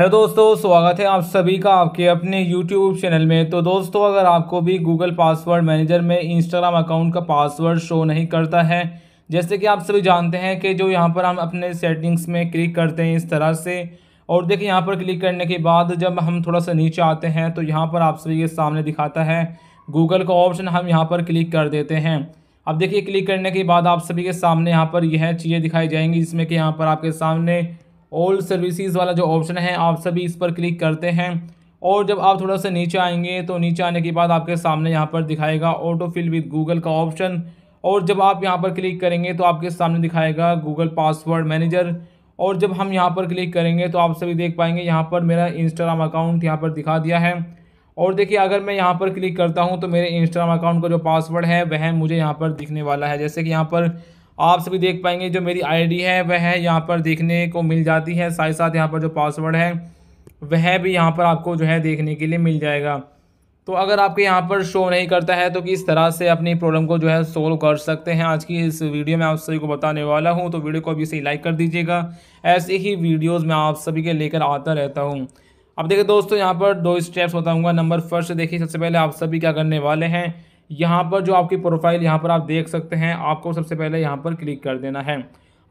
hello दोस्तों स्वागत है आप सभी का आपके अपने यूट्यूब चैनल में तो दोस्तों अगर आपको भी गूगल पासवर्ड मैनेजर में इंस्टाग्राम अकाउंट का पासवर्ड शो नहीं करता है जैसे कि आप सभी जानते हैं कि जो यहाँ पर हम अपने सेटिंग्स में क्लिक करते हैं इस तरह से और देखिए यहाँ पर क्लिक करने के बाद जब हम थोड़ा सा नीचे आते हैं तो यहाँ पर आप सभी के सामने दिखाता है गूगल का ऑप्शन हम यहाँ पर क्लिक कर देते हैं अब देखिए क्लिक करने के बाद आप सभी के सामने यहाँ पर यह चीज़ें दिखाई जाएंगी जिसमें कि यहाँ पर आपके सामने ऑल सर्विसेज वाला जो ऑप्शन है आप सभी इस पर क्लिक करते हैं और जब आप थोड़ा सा नीचे आएंगे तो नीचे आने के बाद आपके सामने यहाँ पर दिखाएगा ऑटो फिल विद गूगल का ऑप्शन और जब आप यहाँ पर क्लिक करेंगे तो आपके सामने दिखाएगा गूगल पासवर्ड मैनेजर और जब हम यहाँ पर क्लिक करेंगे तो आप सभी देख पाएंगे यहाँ पर मेरा इंस्टाग्राम अकाउंट यहाँ पर दिखा दिया है और देखिए अगर मैं यहाँ पर क्लिक करता हूँ तो मेरे इंस्टाग्राम अकाउंट का जो पासवर्ड है वह मुझे यहाँ पर दिखने वाला है जैसे कि यहाँ पर आप सभी देख पाएंगे जो मेरी आईडी है वह यहाँ पर देखने को मिल जाती है साथ ही साथ यहाँ पर जो पासवर्ड है वह भी यहाँ पर आपको जो है देखने के लिए मिल जाएगा तो अगर आपके यहाँ पर शो नहीं करता है तो किस तरह से अपनी प्रॉब्लम को जो है सोल्व कर सकते हैं आज की इस वीडियो में आप सभी को बताने वाला हूँ तो वीडियो को अभी से लाइक कर दीजिएगा ऐसे ही वीडियोज़ मैं आप सभी के लेकर आता रहता हूँ अब देखिए दोस्तों यहाँ पर दो स्टेप्स बताऊँगा नंबर फर्स्ट देखिए सबसे पहले आप सभी क्या करने वाले हैं यहाँ पर जो आपकी प्रोफाइल यहाँ पर आप देख सकते हैं आपको सबसे पहले यहाँ पर क्लिक कर देना है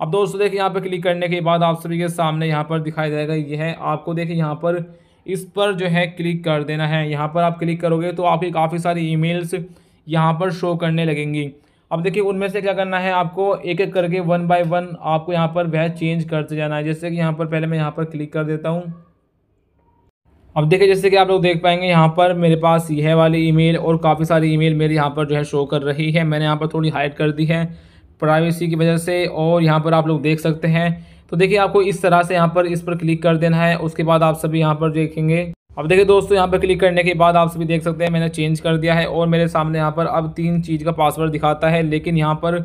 अब दोस्तों देखिए यहाँ पर क्लिक करने के बाद आप सभी के सामने यहाँ पर दिखाई देगा ये है आपको देखिए यहाँ पर इस पर जो है क्लिक कर देना है यहाँ पर आप क्लिक करोगे तो आपकी काफ़ी सारी ईमेल्स यहाँ पर शो करने लगेंगी अब देखिए उनमें से क्या करना है आपको एक एक करके वन बाय वन आपको यहाँ पर वह चेंज करते जाना है जैसे कि यहाँ पर पहले मैं यहाँ पर क्लिक कर देता हूँ अब देखिए जैसे कि आप लोग देख पाएंगे यहाँ पर मेरे पास यह वाली ईमेल और काफ़ी सारी ईमेल मेरी यहाँ पर जो है शो कर रही है मैंने यहाँ पर थोड़ी हाइड कर दी है प्राइवेसी की वजह से और यहाँ पर आप लोग देख सकते हैं तो देखिए आपको इस तरह से यहाँ पर इस पर क्लिक कर देना है उसके बाद आप सभी यहाँ पर देखेंगे अब देखिए दोस्तों यहाँ पर क्लिक करने के बाद आप सभी देख सकते हैं मैंने चेंज कर दिया है और मेरे सामने यहाँ पर अब तीन चीज़ का पासवर्ड दिखाता है लेकिन यहाँ पर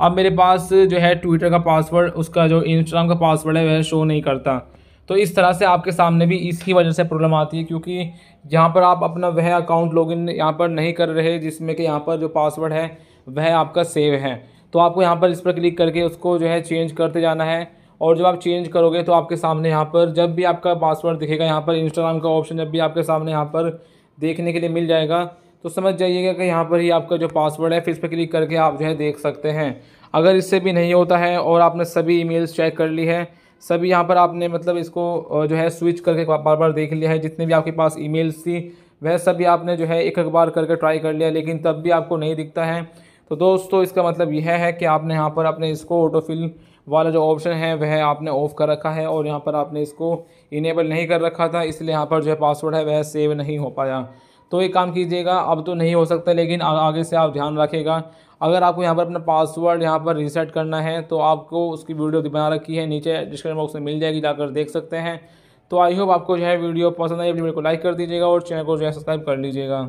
अब मेरे पास जो है ट्विटर का पासवर्ड उसका जो इंस्टाग्राम का पासवर्ड है वह शो नहीं करता तो इस तरह से आपके सामने भी इसकी वजह से प्रॉब्लम आती है क्योंकि यहाँ पर आप अपना वह अकाउंट लॉगिन यहाँ पर नहीं कर रहे जिसमें कि यहाँ पर जो पासवर्ड है वह आपका सेव है तो आपको यहाँ पर इस पर क्लिक करके उसको जो है चेंज करते जाना है और जब आप चेंज करोगे तो आपके सामने यहाँ पर जब भी आपका पासवर्ड दिखेगा यहाँ पर इंस्टाग्राम का ऑप्शन जब भी आपके सामने यहाँ पर देखने के लिए मिल जाएगा तो समझ जाइएगा कि यहाँ पर ही आपका जो पासवर्ड है फिर इस पर क्लिक करके आप जो है देख सकते हैं अगर इससे भी नहीं होता है और आपने सभी ईमेल्स चेक कर ली है सब यहाँ पर आपने मतलब इसको जो है स्विच करके बार बार देख लिया है जितने भी आपके पास ईमेल्स थी वह सभी आपने जो है एक एक बार करके ट्राई कर लिया लेकिन तब भी आपको नहीं दिखता है तो दोस्तों इसका मतलब यह है कि आपने यहाँ पर आपने इसको ऑटोफिल वाला जो ऑप्शन है वह आपने ऑफ़ कर रखा है और यहाँ पर आपने इसको इनेबल नहीं कर रखा था इसलिए यहाँ पर जो है पासवर्ड है वह सेव नहीं हो पाया तो एक काम कीजिएगा अब तो नहीं हो सकता लेकिन आगे से आप ध्यान रखेगा अगर आपको यहाँ पर अपना पासवर्ड यहाँ पर रीसेट करना है तो आपको उसकी वीडियो बना रखी है नीचे डिस्क्रिप्शन बॉक्स में मिल जाएगी जाकर देख सकते हैं तो आई होप आपको जो है वीडियो पसंद आई वीडियो को लाइक कर दीजिएगा और चैनल को जो है सब्सक्राइब कर लीजिएगा